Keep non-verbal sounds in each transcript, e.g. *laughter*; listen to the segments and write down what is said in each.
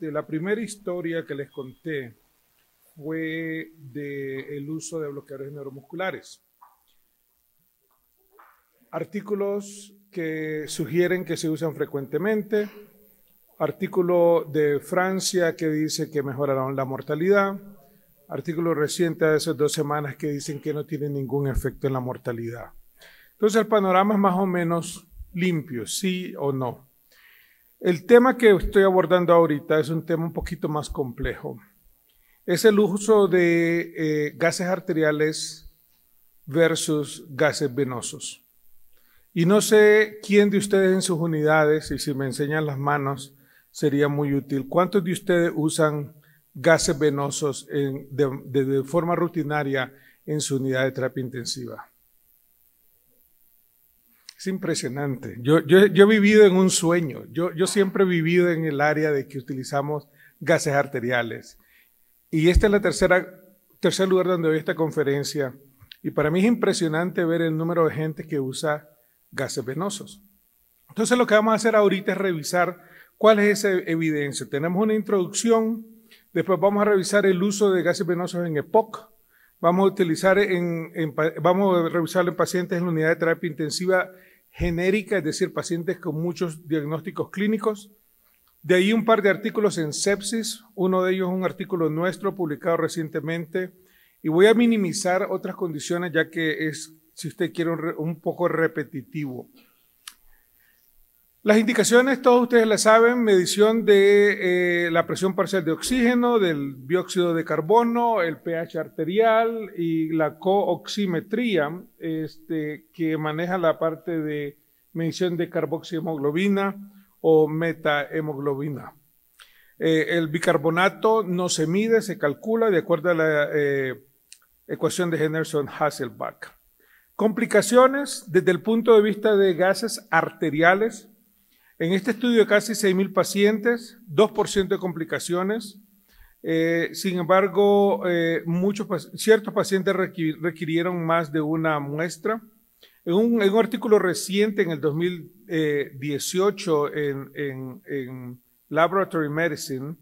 Este, la primera historia que les conté fue del uso de bloqueadores neuromusculares. Artículos que sugieren que se usan frecuentemente, artículo de Francia que dice que mejoraron la mortalidad, artículo reciente de hace dos semanas que dicen que no tienen ningún efecto en la mortalidad. Entonces el panorama es más o menos limpio, sí o no. El tema que estoy abordando ahorita es un tema un poquito más complejo. Es el uso de eh, gases arteriales versus gases venosos. Y no sé quién de ustedes en sus unidades, y si me enseñan las manos, sería muy útil. ¿Cuántos de ustedes usan gases venosos de forma rutinaria en su unidad de terapia intensiva? Es impresionante. Yo, he vivido en un sueño. Yo, siempre he vivido en el área de que utilizamos gases arteriales. Y este es el tercer lugar donde doy esta conferencia. Y para mí es impresionante ver el número de gente que usa gases venosos. Entonces lo que vamos a hacer ahorita es revisar cuál es esa evidencia. Tenemos una introducción, después vamos a revisar el uso de gases venosos en EPOC, vamos a utilizar en, en, vamos a revisarlo en pacientes en la unidad de terapia intensiva genérica, es decir, pacientes con muchos diagnósticos clínicos. De ahí un par de artículos en sepsis, uno de ellos un artículo nuestro publicado recientemente. Y voy a minimizar otras condiciones ya que es, si usted quiere, un poco repetitivo. Las indicaciones, todos ustedes las saben, medición de eh, la presión parcial de oxígeno, del dióxido de carbono, el pH arterial y la cooximetría este, que maneja la parte de medición de carboxiemoglobina o metahemoglobina. hemoglobina eh, el bicarbonato no se mide, se calcula de acuerdo a la eh, ecuación de henderson hasselbach Complicaciones desde el punto de vista de gases arteriales en este estudio de casi 6.000 pacientes, 2% de complicaciones. Eh, sin embargo, eh, muchos, ciertos pacientes requirieron más de una muestra. En un, artículo reciente en el 2018 eh, en, Laboratory Medicine,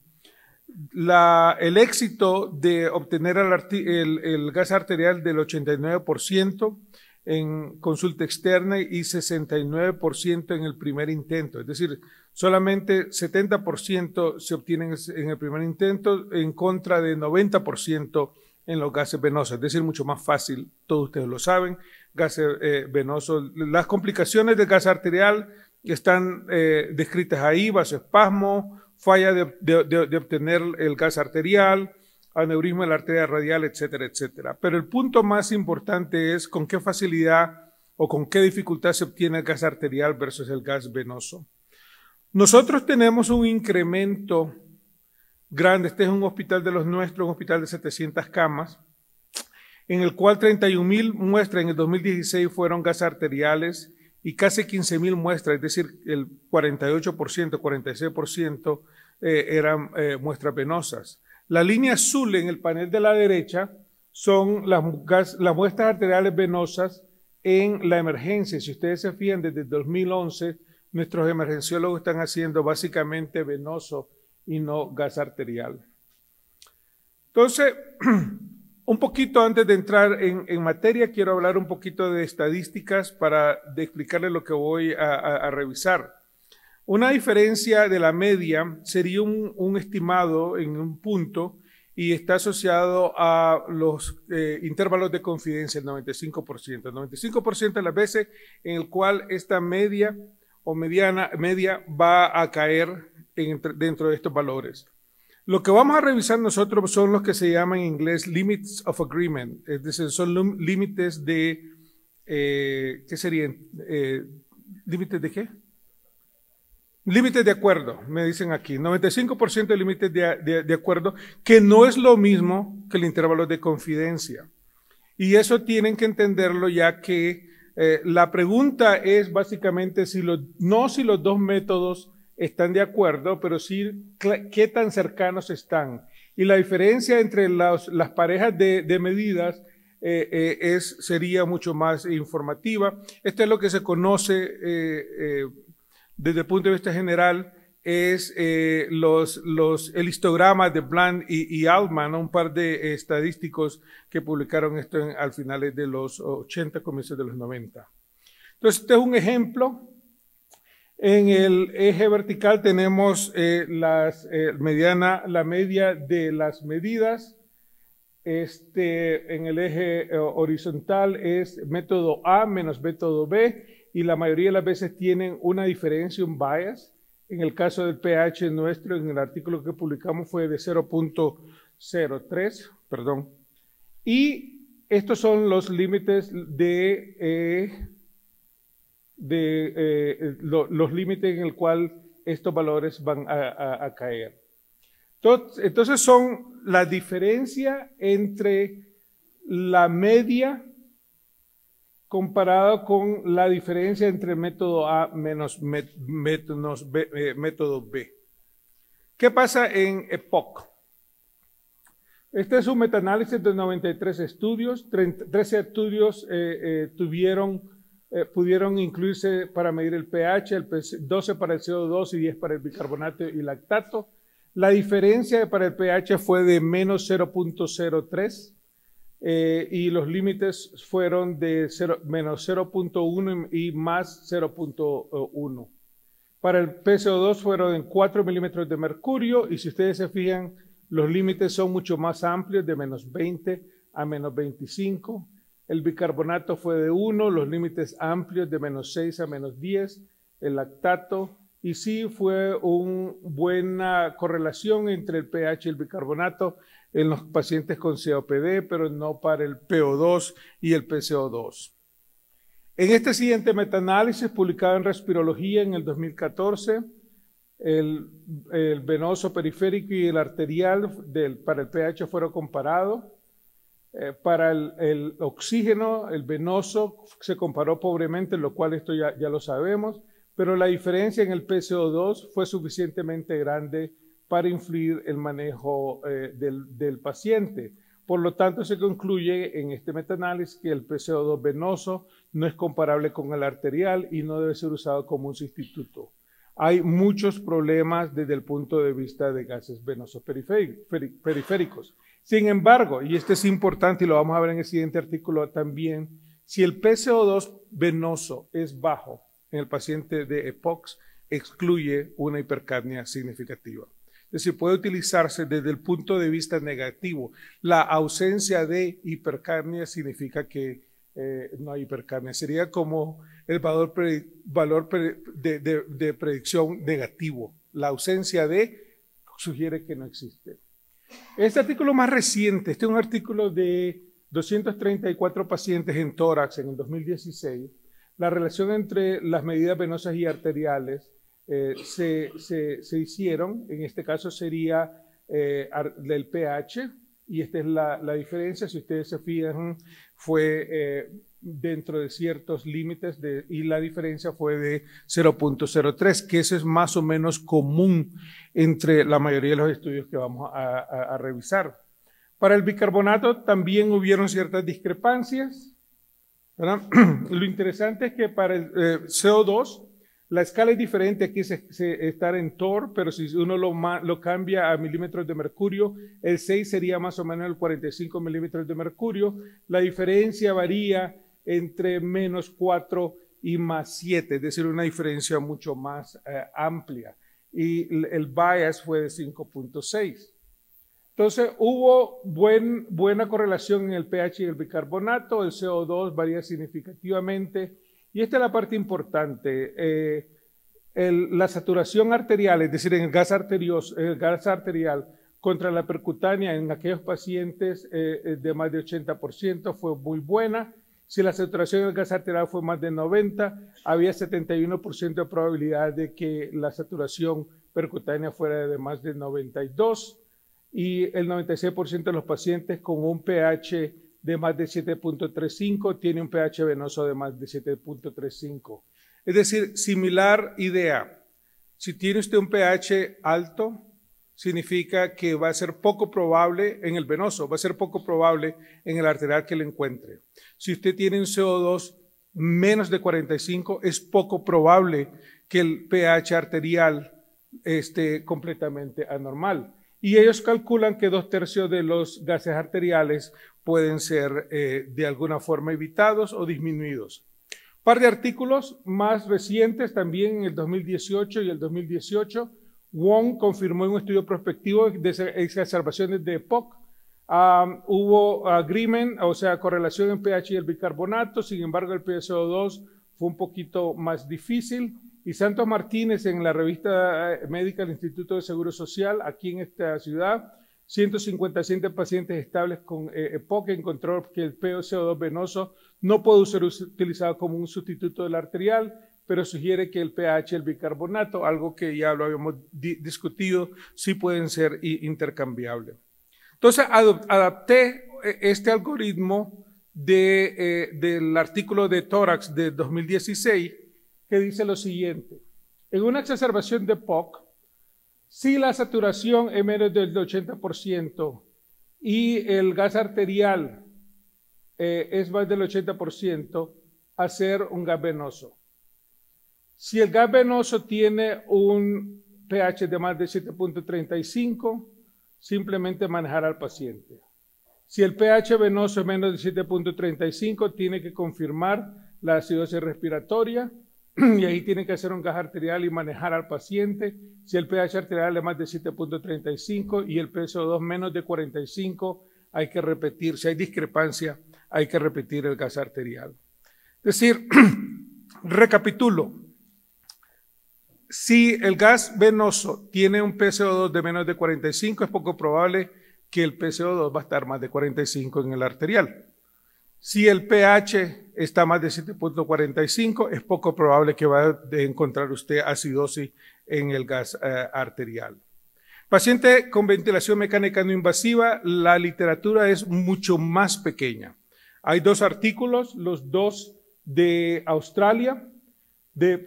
el éxito de obtener el gas arterial del 89% en consulta externa y 69% en el primer intento. Es decir, solamente 70% se obtienen en el primer intento en contra de 90% en los gases venosos. Es decir, mucho más fácil, todos ustedes lo saben, gases eh, venosos. Las complicaciones del gas arterial están eh, descritas ahí, vasoespasmo, falla de obtener el gas arterial, aneurisma de la arteria radial, etcétera, etcétera. Pero el punto más importante es con qué facilidad o con qué dificultad se obtiene el gas arterial versus el gas venoso. Nosotros tenemos un incremento grande. Este es un hospital de los nuestros, un hospital de 700 camas, en el cual 31 mil muestras en el 2016 fueron gas arteriales y casi 15 mil muestras, es decir, el 48%, 46% eh, eran eh, muestras venosas. La línea azul en el panel de la derecha son las, muestras arteriales venosas en la emergencia. Si ustedes se fijan, desde 2011 nuestros emergenciólogos están haciendo básicamente venoso y no gas arterial. Entonces, *clears throat* un poquito antes de entrar en, materia, quiero hablar un poquito de estadísticas para de explicarles lo que voy a revisar. Una diferencia de la media sería un, estimado en un punto y está asociado a los eh, intervalos de confidencia, el 95%. El 95% de las veces en el cual esta media o mediana, media va a caer dentro de estos valores. Lo que vamos a revisar nosotros son los que se llaman en inglés limits of agreement, es decir, son eh, eh, límites de, ¿qué serían? ¿Límites de qué? Límites de acuerdo, me dicen aquí, 95% de límites de, acuerdo, que no es lo mismo que el intervalo de confidencia. Y eso tienen que entenderlo ya que eh, la pregunta es básicamente si los, no si los dos métodos están de acuerdo, pero sí qué tan cercanos están. Y la diferencia entre las, parejas de, medidas eh, eh, es, sería mucho más informativa. Esto es lo que se conoce desde el punto de vista general es eh, el histograma de Bland y, Altman, un par de eh, estadísticos que publicaron esto al finales de los 80, comienzos de los 90. Entonces, este es un ejemplo. En el eje vertical tenemos eh, mediana, la media de las medidas. Este, en el eje horizontal es método A menos método B y la mayoría de las veces tienen una diferencia, un bias. En el caso del pH nuestro, en el artículo que publicamos fue de 0.03, perdón. Y estos son los límites de, eh, de eh, los límites en el cual estos valores van a caer. Entonces son la diferencia entre la media comparado con la diferencia entre método A menos eh, método B. ¿Qué pasa en EPOC? Este es un metaanálisis de 93 estudios. 13 estudios eh, eh, pudieron incluirse para medir el pH, el 12 para el CO2 y 10 para el bicarbonato y lactato. La diferencia para el pH fue de menos 0.03 eh, y los límites fueron de menos 0.1 y más 0.1. Para el PCO2 fueron en 4 milímetros de mercurio y si ustedes se fijan, los límites son mucho más amplios, de menos 20 a menos 25. El bicarbonato fue de 1, los límites amplios de menos 6 a menos 10, el lactato, y sí fue una buena correlación entre el pH y el bicarbonato en los pacientes con COPD, pero no para el PO2 y el PCO2. En este siguiente metaanálisis, publicado en Respirología en el 2014, el, venoso periférico y el arterial del, para el pH fueron comparados. Eh, para el, oxígeno, el venoso se comparó pobremente, lo cual esto ya, ya lo sabemos, pero la diferencia en el PCO2 fue suficientemente grande para influir el manejo eh, del, paciente. Por lo tanto, se concluye en este metanálisis que el PCO2 venoso no es comparable con el arterial y no debe ser usado como un sustituto. Hay muchos problemas desde el punto de vista de gases venosos periféricos. Sin embargo, y este es importante y lo vamos a ver en el siguiente artículo también, si el PCO2 venoso es bajo en el paciente de EPOX, excluye una hipercarnia significativa. Es decir, puede utilizarse desde el punto de vista negativo. La ausencia de hipercarnia significa que eh, no hay hipercarnia. Sería como el valor, valor de, de predicción negativo. La ausencia de sugiere que no existe. Este artículo más reciente, este es un artículo de 234 pacientes en tórax en el 2016, la relación entre las medidas venosas y arteriales eh, se, se, hicieron, en este caso sería eh, del pH, y esta es la, la, diferencia, si ustedes se fijan, fue eh, dentro de ciertos límites de, y la diferencia fue de 0.03, que eso es más o menos común entre la mayoría de los estudios que vamos a, revisar. Para el bicarbonato también hubieron ciertas discrepancias. ¿verdad? *clears throat* Lo interesante es que para el CO2 la escala es diferente, aquí estar en Thor, pero si uno lo, cambia a milímetros de mercurio, el 6 sería más o menos el 45 milímetros de mercurio. La diferencia varía entre menos 4 y más 7, es decir, una diferencia mucho más eh, amplia. Y el bias fue de 5.6. Entonces hubo buena correlación en el pH y el bicarbonato, el CO2 varía significativamente y esta es la parte importante. Eh, la saturación arterial, es decir, en el gas, gas arterial contra la percutánea en aquellos pacientes eh, eh, de más de 80% fue muy buena. Si la saturación del gas arterial fue más de 90, había 71% de probabilidad de que la saturación percutánea fuera de más de 92 y el 96% de los pacientes con un pH de más de 7.35 tiene un pH venoso de más de 7.35. Es decir, similar idea. Si tiene usted un pH alto, significa que va a ser poco probable en el venoso, va a ser poco probable en el arterial que le encuentre. Si usted tiene un CO2 menos de 45, es poco probable que el pH arterial esté completamente anormal. Y ellos calculan que dos tercios de los gases arteriales pueden ser eh, de alguna forma evitados o disminuidos. Un par de artículos más recientes también en el 2018 y el 2018. Wong confirmó en un estudio prospectivo de exacerbaciones de EPOC. hubo agreement, o sea, correlación en pH y el bicarbonato, sin embargo el PSO2 fue un poquito más difícil. Y Santos Martínez en la revista eh, médica del Instituto de Seguro Social aquí en esta ciudad 157 pacientes estables con eh, EPOC eh, encontró que el POCO2 venoso no puede ser utilizado como un sustituto del arterial, pero sugiere que el pH, el bicarbonato, algo que ya lo habíamos discutido, sí pueden ser intercambiables. Entonces, adapté eh, este algoritmo eh, del artículo de Tórax de 2016 que dice lo siguiente. En una exacerbación de POC, si la saturación es menos del 80% y el gas arterial eh, es más del 80%, hacer un gas venoso. Si el gas venoso tiene un pH de más de 7.35, simplemente manejar al paciente. Si el pH venoso es menos de 7.35, tiene que confirmar la acidosis respiratoria y ahí tienen que hacer un gas arterial y manejar al paciente. Si el pH arterial es más de 7.35 y el pco 2 menos de 45, hay que repetir, si hay discrepancia, hay que repetir el gas arterial. Es decir, *clears throat* recapitulo, si el gas venoso tiene un PCO2 de menos de 45, es poco probable que el PCO2 va a estar más de 45 en el arterial. Si el pH está más de 7.45, es poco probable que va a encontrar usted acidosis en el gas eh, arterial. Paciente con ventilación mecánica no invasiva, la literatura es mucho más pequeña. Hay dos artículos, los dos de Australia,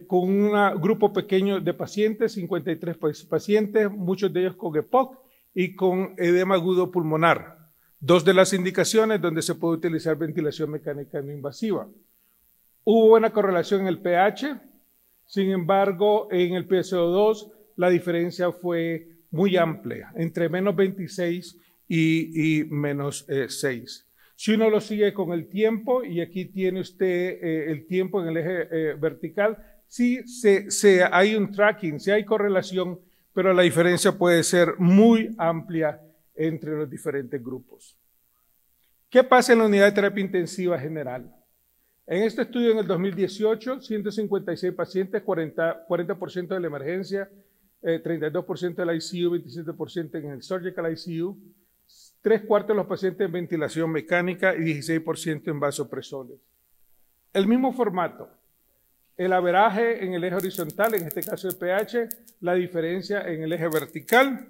con un grupo pequeño de pacientes, 53 pacientes, muchos de ellos con EPOC y con edema agudo pulmonar. Dos de las indicaciones donde se puede utilizar ventilación mecánica no invasiva. Hubo una correlación en el pH, sin embargo, en el PSO2 la diferencia fue muy amplia, entre menos 26 y, menos 6. Eh, si uno lo sigue con el tiempo, y aquí tiene usted eh, el tiempo en el eje eh, vertical, sí hay un tracking, sí hay correlación, pero la diferencia puede ser muy amplia entre los diferentes grupos. ¿Qué pasa en la unidad de terapia intensiva general? En este estudio en el 2018, 156 pacientes, 40%, 40 de la emergencia, 32% eh, de la ICU, 27% en el surgical ICU, tres cuartos de los pacientes en ventilación mecánica y 16% en vasopresores. El mismo formato, el averaje en el eje horizontal, en este caso el pH, la diferencia en el eje vertical,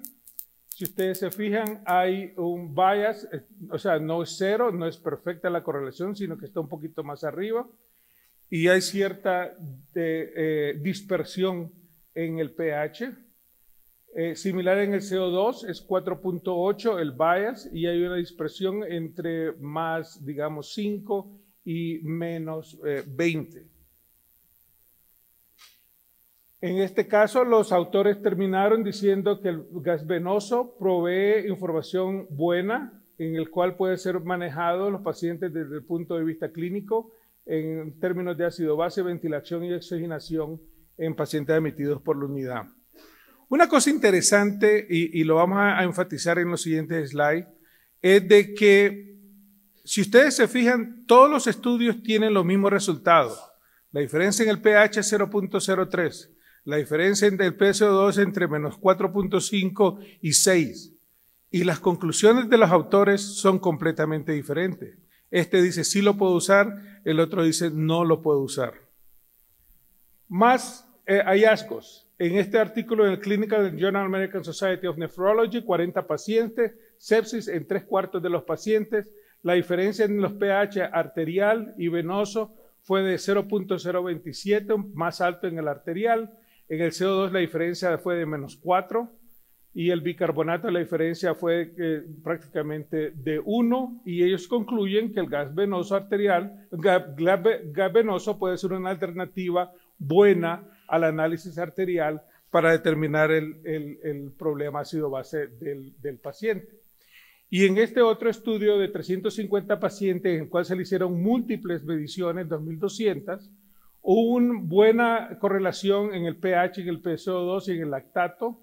si ustedes se fijan, hay un bias, eh, o sea, no es cero, no es perfecta la correlación, sino que está un poquito más arriba. Y hay cierta eh, dispersión en el pH. Eh, similar en el CO2, es 4.8 el bias y hay una dispersión entre más, digamos, 5 y menos 20. En este caso, los autores terminaron diciendo que el gas venoso provee información buena en el cual puede ser manejado los pacientes desde el punto de vista clínico en términos de ácido base, ventilación y oxigenación en pacientes admitidos por la unidad. Una cosa interesante, y, lo vamos a, a enfatizar en los siguientes slides, es de que si ustedes se fijan, todos los estudios tienen los mismos resultados. La diferencia en el pH es 0.03. La diferencia entre el PSO2 entre menos 4.5 y 6. Y las conclusiones de los autores son completamente diferentes. Este dice sí lo puedo usar, el otro dice no lo puedo usar. Más eh, hallazgos. En este artículo en el Clinical Journal American Society of Nephrology, 40 pacientes, sepsis en tres cuartos de los pacientes, la diferencia en los pH arterial y venoso fue de 0.027, más alto en el arterial, en el CO2 la diferencia fue de menos 4 y el bicarbonato la diferencia fue eh, prácticamente de 1 y ellos concluyen que el gas venoso arterial, gas, venoso puede ser una alternativa buena al análisis arterial para determinar el, problema ácido-base del, del, paciente. Y en este otro estudio de 350 pacientes, en el cual se le hicieron múltiples mediciones, 2.200, una buena correlación en el pH, en el PCO2 y en el lactato.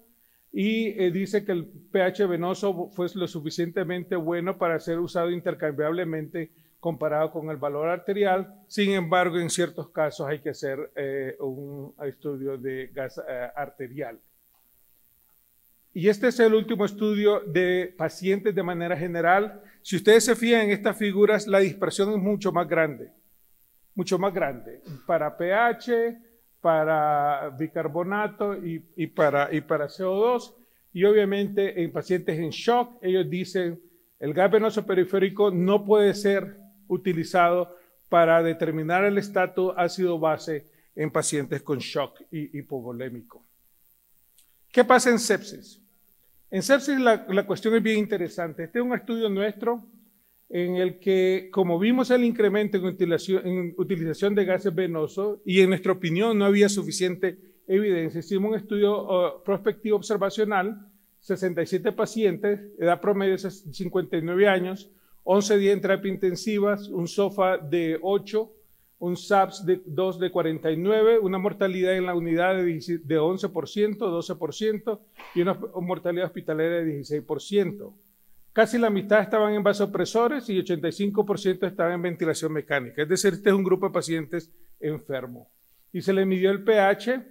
Y eh, dice que el pH venoso fue lo suficientemente bueno para ser usado intercambiablemente comparado con el valor arterial. Sin embargo, en ciertos casos hay que hacer eh, un estudio de gas eh, arterial. Y este es el último estudio de pacientes de manera general. Si ustedes se fijan en estas figuras, la dispersión es mucho más grande mucho más grande para pH, para bicarbonato y, para, y para CO2. Y obviamente en pacientes en shock, ellos dicen, el gas venoso periférico no puede ser utilizado para determinar el estatus ácido-base en pacientes con shock y hipovolémico. ¿Qué pasa en sepsis? En sepsis la, la cuestión es bien interesante. Este es un estudio nuestro en el que, como vimos el incremento en utilización, de gases venosos, y en nuestra opinión no había suficiente evidencia, hicimos un estudio oh, prospectivo observacional, 67 pacientes, edad promedio de 59 años, 11 días en terapia intensiva, un SOFA de 8, un SAPS de 2 de 49, una mortalidad en la unidad de 11%, 12% y una mortalidad hospitalaria de 16%. Casi la mitad estaban en vasopresores y 85% estaban en ventilación mecánica. Es decir, este es un grupo de pacientes enfermos. Y se le midió el pH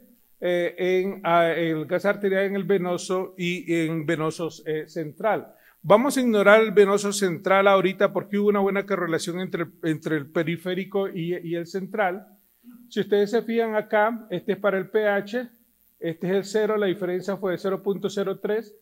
eh, en, el gas arterial en el venoso y en venoso eh, central. Vamos a ignorar el venoso central ahorita porque hubo una buena correlación entre, el periférico y, el central. Si ustedes se fijan acá, este es para el pH, este es el cero, la diferencia fue de 0.03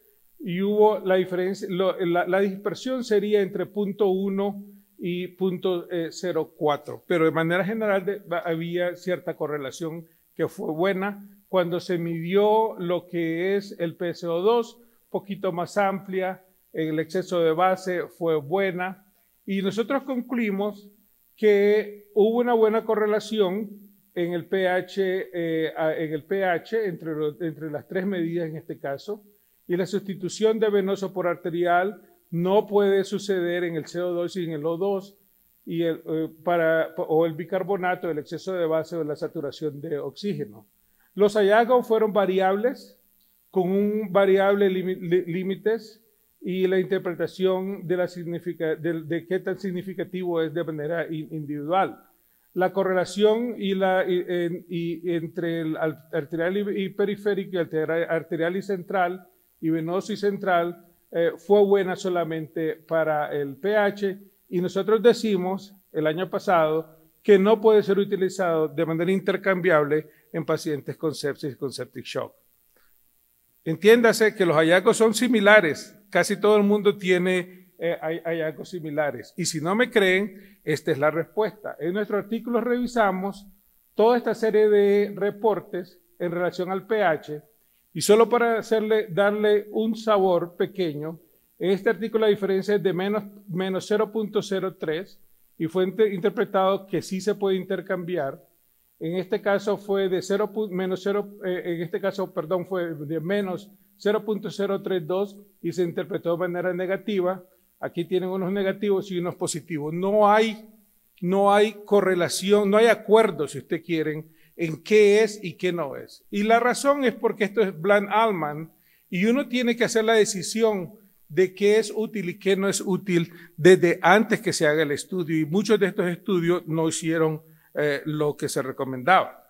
y hubo la dispersión sería entre punto 1 y punto 0.4, eh, pero de manera general había cierta correlación que fue buena cuando se midió lo que es el PSO2, poquito más amplia, el exceso de base fue buena y nosotros concluimos que hubo una buena correlación en el pH, eh, entre las tres medidas en este caso, y la sustitución de venoso por arterial no puede suceder en el CO2 y en el O2 y el, eh, para, o el bicarbonato, el exceso de base o la saturación de oxígeno. Los hallazgos fueron variables, con un variable límites y la interpretación de, la de, qué tan significativo es de manera individual. La correlación y entre el arterial y, periférico y arterial y central y venoso y central eh, fue buena solamente para el pH y nosotros decimos el año pasado que no puede ser utilizado de manera intercambiable en pacientes con sepsis y con septic shock. Entiéndase que los hallazgos son similares, casi todo el mundo tiene eh, hallazgos similares. Y si no me creen, esta es la respuesta. En nuestro artículo revisamos toda esta serie de reportes en relación al pH y solo para hacerle, darle un sabor pequeño, en este artículo la diferencia es de menos, menos 0.03 y fue interpretado que sí se puede intercambiar. En este caso fue de menos eh, en este caso, perdón, fue de menos 0.032 y se interpretó de manera negativa. Aquí tienen unos negativos y unos positivos. No hay, no hay correlación, no hay acuerdo, si usted quieren, en qué es y qué no es. Y la razón es porque esto es Bland Allman y uno tiene que hacer la decisión de qué es útil y qué no es útil desde antes que se haga el estudio y muchos de estos estudios no hicieron eh, lo que se recomendaba.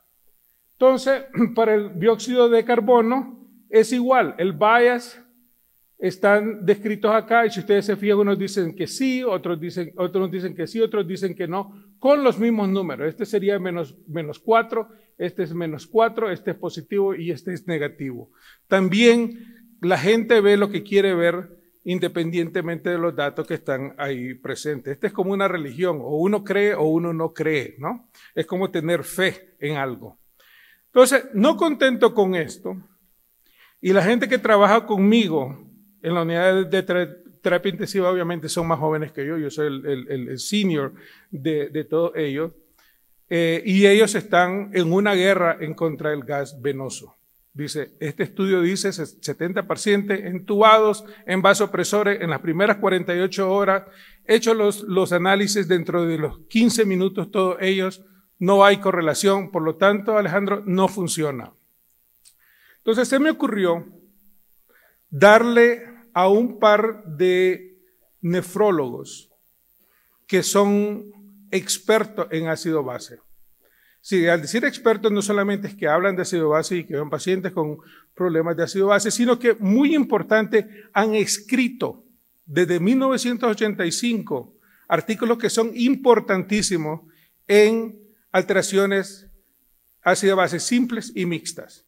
Entonces, *clears throat* para el dióxido de carbono es igual, el bias están descritos acá y si ustedes se fijan, unos dicen que sí, otros dicen, otros dicen que sí, otros dicen que no, con los mismos números. Este sería menos, menos 4, este es menos 4, este es positivo y este es negativo. También la gente ve lo que quiere ver independientemente de los datos que están ahí presentes. Este es como una religión, o uno cree o uno no cree, ¿no? Es como tener fe en algo. Entonces, no contento con esto, y la gente que trabaja conmigo en la unidad de terapia intensiva obviamente son más jóvenes que yo, yo soy el, senior de, todos ellos, eh, y ellos están en una guerra en contra del gas venoso. Dice, este estudio dice 70 pacientes entubados en vasopresores en las primeras 48 horas, hechos los, los análisis dentro de los 15 minutos todos ellos, no hay correlación, por lo tanto, Alejandro, no funciona. Entonces se me ocurrió darle a un par de nefrólogos que son expertos en ácido base. Sí, al decir expertos no solamente es que hablan de ácido base y que son pacientes con problemas de ácido base, sino que muy importante han escrito desde 1985 artículos que son importantísimos en alteraciones ácido base simples y mixtas.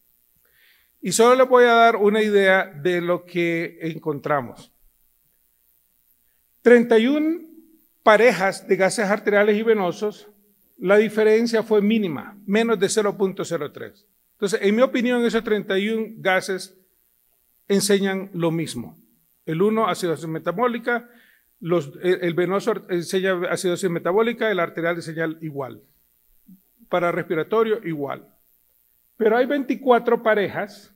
Y solo les voy a dar una idea de lo que encontramos. 31 parejas de gases arteriales y venosos, la diferencia fue mínima, menos de 0.03. Entonces, en mi opinión, esos 31 gases enseñan lo mismo. El 1, acidosis metabólica, el, el, venoso enseña acidosis metabólica, el arterial enseña igual. Para respiratorio, igual. Pero hay 24 parejas,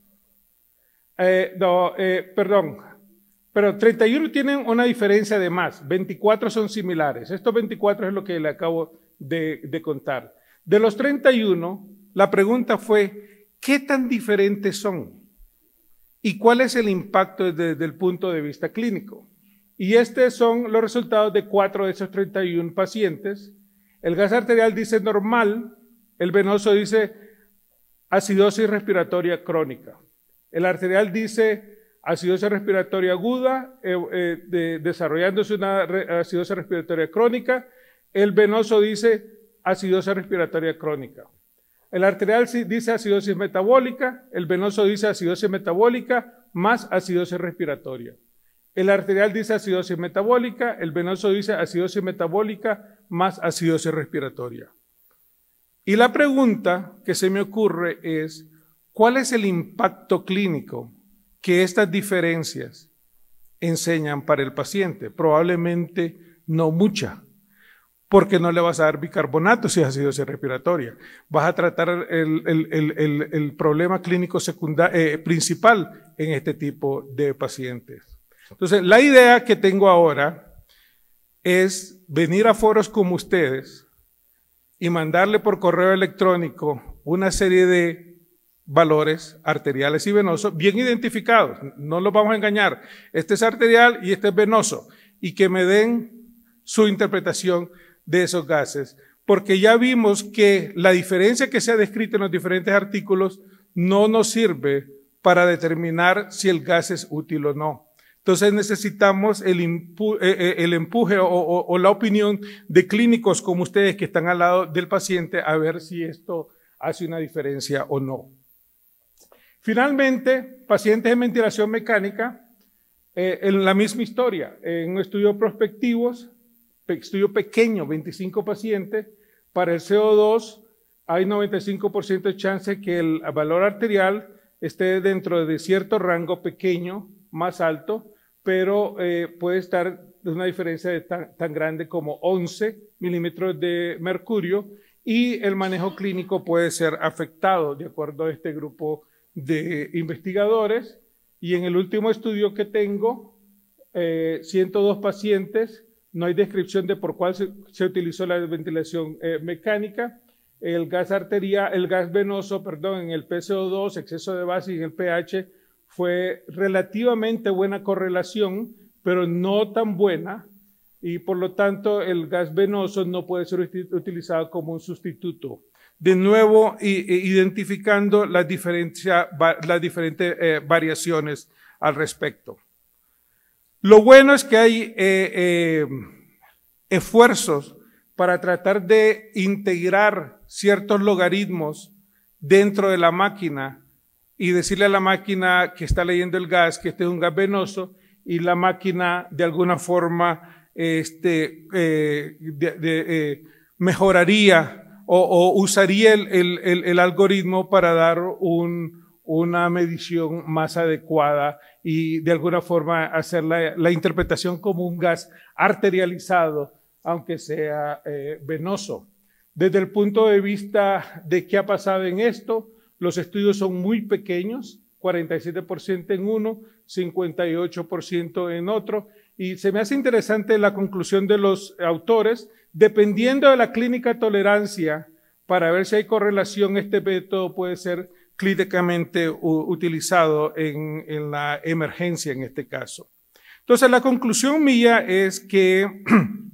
eh, eh, perdón, pero 31 tienen una diferencia de más, 24 son similares. Estos 24 es lo que le acabo de, de contar. De los 31, la pregunta fue, ¿qué tan diferentes son? ¿Y cuál es el impacto desde, el punto de vista clínico? Y estos son los resultados de cuatro de esos 31 pacientes. El gas arterial dice normal, el venoso dice acidosis respiratoria crónica. El arterial dice acidosis respiratoria aguda, eh, eh, desarrollándose una acidosis respiratoria crónica. El venoso dice acidosis respiratoria crónica. El arterial dice acidosis metabólica, el venoso dice acidosis metabólica más acidosis respiratoria. El arterial dice acidosis metabólica, el venoso dice acidosis metabólica más acidosis respiratoria. Y la pregunta que se me ocurre es, ¿cuál es el impacto clínico que estas diferencias enseñan para el paciente? Probablemente no mucha, porque no le vas a dar bicarbonato si es acidosis respiratoria. Vas a tratar el, problema clínico eh, principal en este tipo de pacientes. Entonces, la idea que tengo ahora es venir a foros como ustedes, y mandarle por correo electrónico una serie de valores arteriales y venosos bien identificados. No los vamos a engañar. Este es arterial y este es venoso. Y que me den su interpretación de esos gases. Porque ya vimos que la diferencia que se ha descrito en los diferentes artículos no nos sirve para determinar si el gas es útil o no. Entonces necesitamos el, eh, eh, empuje o, la opinión de clínicos como ustedes que están al lado del paciente a ver si esto hace una diferencia o no. Finalmente, pacientes en ventilación mecánica, eh, en la misma historia, en un estudio prospectivo, estudio pequeño, 25 pacientes, para el CO2 hay 95% de chance que el valor arterial esté dentro de cierto rango pequeño, más alto, pero eh, puede estar una diferencia tan, grande como 11 milímetros de mercurio y el manejo clínico puede ser afectado de acuerdo a este grupo de investigadores. Y en el último estudio que tengo, 102 eh, pacientes, no hay descripción de por cuál se, utilizó la ventilación eh, mecánica. El gas arteria, el gas venoso, perdón, en el PCO2, exceso de base y en el pH fue relativamente buena correlación, pero no tan buena, y por lo tanto el gas venoso no puede ser utilizado como un sustituto. De nuevo, identificando las, diferentes eh, variaciones al respecto. Lo bueno es que hay eh, eh, esfuerzos para tratar de integrar ciertos logaritmos dentro de la máquina y decirle a la máquina que está leyendo el gas que este es un gas venoso y la máquina de alguna forma este, eh, eh, mejoraría o, usaría el, algoritmo para dar una medición más adecuada y de alguna forma hacer la, interpretación como un gas arterializado, aunque sea eh, venoso. Desde el punto de vista de qué ha pasado en esto, los estudios son muy pequeños, 47% en uno, 58% en otro. Y se me hace interesante la conclusión de los autores, dependiendo de la clínica tolerancia, para ver si hay correlación, este método puede ser clínicamente utilizado en, la emergencia en este caso. Entonces, la conclusión mía es que *clears throat*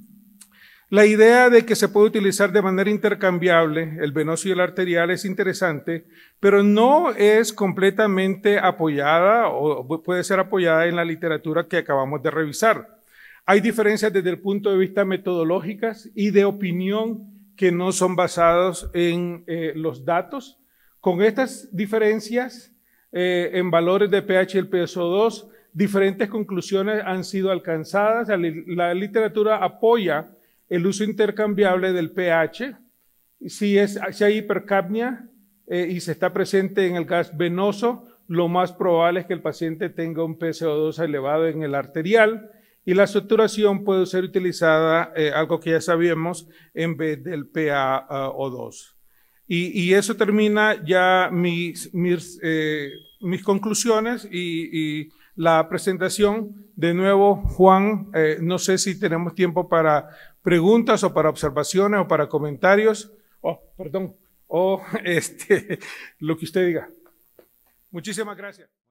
La idea de que se puede utilizar de manera intercambiable el venoso y el arterial es interesante, pero no es completamente apoyada o puede ser apoyada en la literatura que acabamos de revisar. Hay diferencias desde el punto de vista metodológicas y de opinión que no son basados en eh, los datos. Con estas diferencias eh, en valores de pH y el PSO2, diferentes conclusiones han sido alcanzadas. La, la literatura apoya el uso intercambiable del pH, si, es, hay hipercapnia eh, y se está presente en el gas venoso, lo más probable es que el paciente tenga un PCO2 elevado en el arterial y la saturación puede ser utilizada, eh, algo que ya sabíamos, en vez del PaO2. Y, eso termina ya mis, mis, eh, conclusiones y, la presentación. De nuevo, Juan, no sé si tenemos tiempo para preguntas o para observaciones o para comentarios, oh, perdón, o oh, *laughs* este, lo que usted diga. Muchísimas gracias.